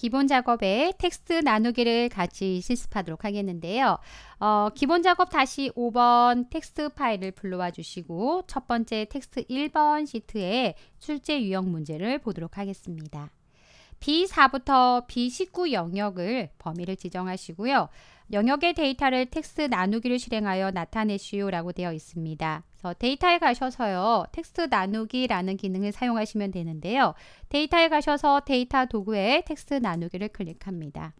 기본 작업에 텍스트 나누기를 같이 실습하도록 하겠는데요. 어, 기본 작업 다시 5번 텍스트 파일을 불러와 주시고 첫 번째 텍스트 1번 시트에 출제 유형 문제를 보도록 하겠습니다. B4부터 B19 영역을 범위를 지정하시고요. 영역의 데이터를 텍스트 나누기를 실행하여 나타내시오라고 되어 있습니다. 그래서 데이터에 가셔서요. 텍스트 나누기라는 기능을 사용하시면 되는데요. 데이터에 가셔서 데이터 도구에 텍스트 나누기를 클릭합니다.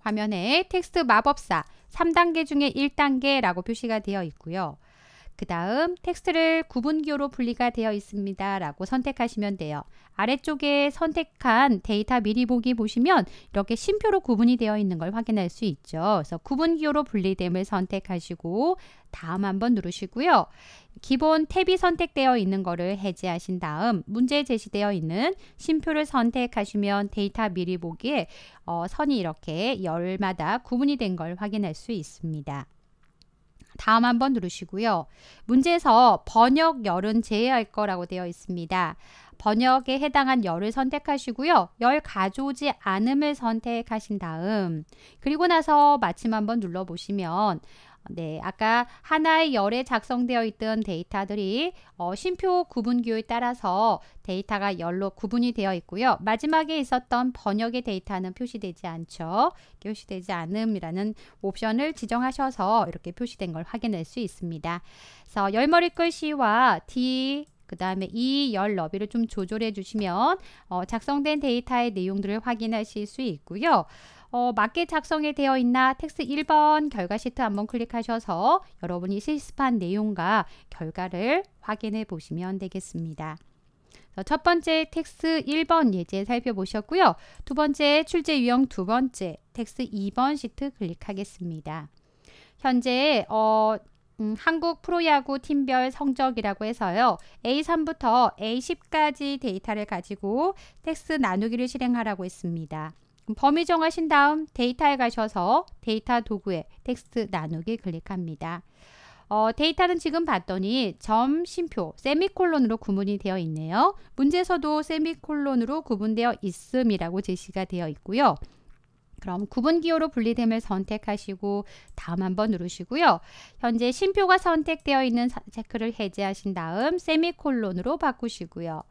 화면에 텍스트 마법사 3단계 중에 1단계라고 표시가 되어 있고요. 그 다음 텍스트를 구분기호로 분리가 되어 있습니다. 라고 선택하시면 돼요. 아래쪽에 선택한 데이터 미리 보기 보시면 이렇게 심표로 구분이 되어 있는 걸 확인할 수 있죠. 그래서 구분기호로 분리됨을 선택하시고 다음 한번 누르시고요. 기본 탭이 선택되어 있는 거를 해제하신 다음 문제 제시되어 있는 심표를 선택하시면 데이터 미리 보기에 어, 선이 이렇게 열마다 구분이 된 걸 확인할 수 있습니다. 다음 한번 누르시고요. 문제에서 번역 열은 제외할 거라고 되어 있습니다. 번역에 해당한 열을 선택하시고요. 열 가져오지 않음을 선택하신 다음 그리고 나서 마침 한번 눌러보시면 네, 아까 하나의 열에 작성되어 있던 데이터들이 어, 심표 구분기호에 따라서 데이터가 열로 구분이 되어 있고요. 마지막에 있었던 번역의 데이터는 표시되지 않죠. 표시되지 않음이라는 옵션을 지정하셔서 이렇게 표시된 걸 확인할 수 있습니다. 그래서 열머리 글씨와 D 그 다음에 이열 e, 너비를 좀 조절해 주시면 어, 작성된 데이터의 내용들을 확인하실 수 있고요. 어, 맞게 작성이 되어 있나 텍스트 1번 결과 시트 한번 클릭하셔서 여러분이 실습한 내용과 결과를 확인해 보시면 되겠습니다. 어, 첫 번째 텍스 1번 예제 살펴보셨고요. 두 번째 출제 유형 두 번째 텍스 2번 시트 클릭하겠습니다. 현재 어, 음, 한국 프로야구 팀별 성적이라고 해서요. A3부터 A10까지 데이터를 가지고 텍스 나누기를 실행하라고 했습니다. 범위 정하신 다음 데이터에 가셔서 데이터 도구에 텍스트 나누기 클릭합니다. 어, 데이터는 지금 봤더니 점, 심표, 세미콜론으로 구분이 되어 있네요. 문제에서도 세미콜론으로 구분되어 있음이라고 제시가 되어 있고요. 그럼 구분 기호로 분리됨을 선택하시고 다음 한번 누르시고요. 현재 심표가 선택되어 있는 체크를 해제하신 다음 세미콜론으로 바꾸시고요.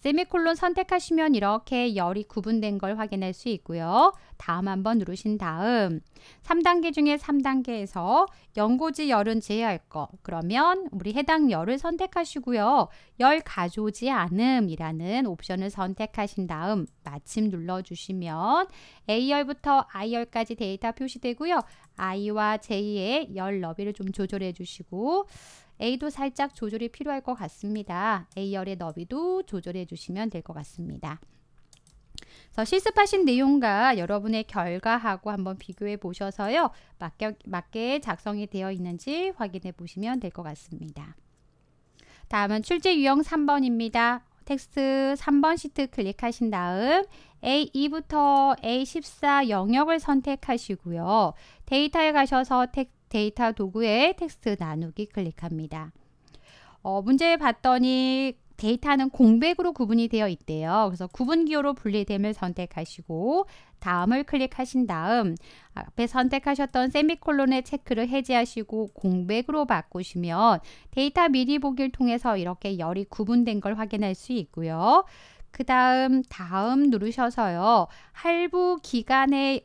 세미콜론 선택하시면 이렇게 열이 구분된 걸 확인할 수 있고요. 다음 한번 누르신 다음 3단계 중에 3단계에서 연고지 열은 제외할 거 그러면 우리 해당 열을 선택하시고요. 열 가져오지 않음이라는 옵션을 선택하신 다음 마침 눌러주시면 A열부터 I열까지 데이터 표시되고요. I와 J의 열 너비를 좀 조절해 주시고 A도 살짝 조절이 필요할 것 같습니다. A열의 너비도 조절해 주시면 될 것 같습니다. 그래서 실습하신 내용과 여러분의 결과하고 한번 비교해 보셔서요. 맞게, 맞게 작성이 되어 있는지 확인해 보시면 될 것 같습니다. 다음은 출제 유형 3번입니다. 텍스트 3번 시트 클릭하신 다음 A2부터 A14 영역을 선택하시고요. 데이터에 가셔서 텍, 데이터 도구에 텍스트 나누기 클릭합니다. 어, 문제 봤더니 데이터는 공백으로 구분이 되어 있대요. 그래서 구분 기호로 분리됨을 선택하시고 다음을 클릭하신 다음 앞에 선택하셨던 세미콜론의 체크를 해제하시고 공백으로 바꾸시면 데이터 미리 보기를 통해서 이렇게 열이 구분된 걸 확인할 수 있고요. 그 다음 다음 누르셔서요. 할부 기간에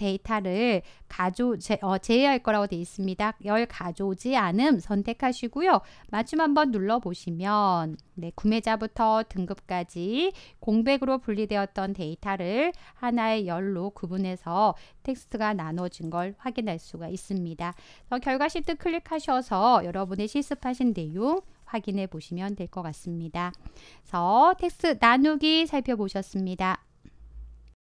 데이터를 가져 제, 어, 제외할 거라고 되어 있습니다. 열 가져오지 않음 선택하시고요. 맞춤 한번 눌러 보시면 네, 구매자부터 등급까지 공백으로 분리되었던 데이터를 하나의 열로 구분해서 텍스트가 나눠진 걸 확인할 수가 있습니다. 결과 시트 클릭하셔서 여러분의 실습하신 내용 확인해 보시면 될 것 같습니다. 그래서 텍스트 나누기 살펴보셨습니다.